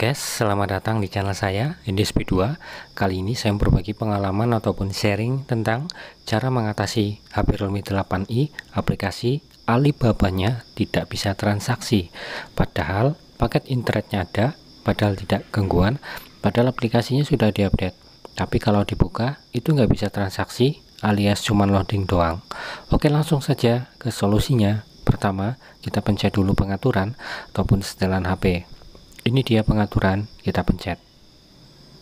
Guys, selamat datang di channel saya, ndsp 2 Kali ini saya berbagi pengalaman ataupun sharing tentang cara mengatasi HP Realme 8i aplikasi Alibabanya tidak bisa transaksi Padahal paket internetnya ada, padahal tidak gangguan, padahal aplikasinya sudah diupdate Tapi kalau dibuka, itu nggak bisa transaksi alias cuma loading doang Oke langsung saja ke solusinya Pertama, kita pencet dulu pengaturan ataupun setelan HP ini dia pengaturan, kita pencet.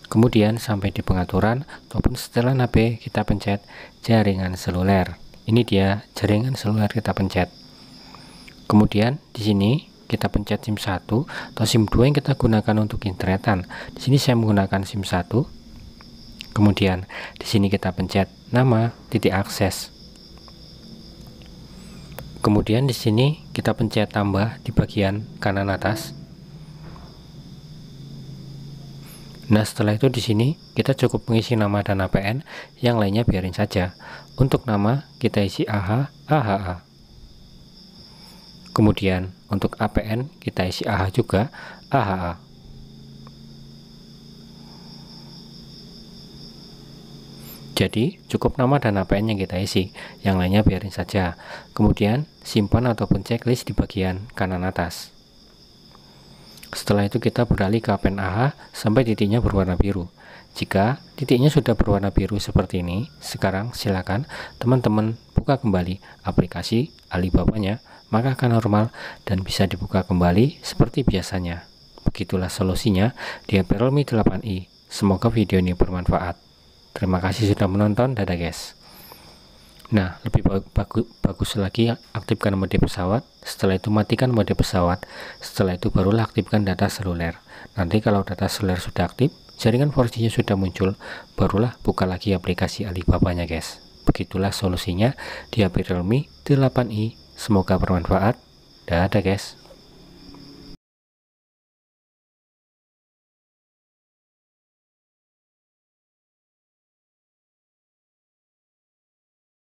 Kemudian sampai di pengaturan ataupun setelah HP kita pencet jaringan seluler. Ini dia jaringan seluler kita pencet. Kemudian di sini kita pencet SIM 1 atau SIM 2 yang kita gunakan untuk internetan. Di sini saya menggunakan SIM 1. Kemudian di sini kita pencet nama titik akses. Kemudian di sini kita pencet tambah di bagian kanan atas. Nah, setelah itu di sini kita cukup mengisi nama dan APN, yang lainnya biarin saja. Untuk nama kita isi AH, AHA. Kemudian untuk APN kita isi AH juga, AHA. Jadi cukup nama dan APN yang kita isi, yang lainnya biarin saja. Kemudian simpan ataupun checklist di bagian kanan atas. Setelah itu kita beralih ke pen AH sampai titiknya berwarna biru. Jika titiknya sudah berwarna biru seperti ini, sekarang silakan teman-teman buka kembali aplikasi Alibaba-nya, maka akan normal dan bisa dibuka kembali seperti biasanya. Begitulah solusinya di Realme 8i. Semoga video ini bermanfaat. Terima kasih sudah menonton, dadah guys. Nah, lebih bagus, bagus lagi aktifkan mode pesawat, setelah itu matikan mode pesawat, setelah itu barulah aktifkan data seluler. Nanti kalau data seluler sudah aktif, jaringan 4G-nya sudah muncul, barulah buka lagi aplikasi Alibaba-nya guys. Begitulah solusinya di HP Realme 8i. Semoga bermanfaat. Dadah guys.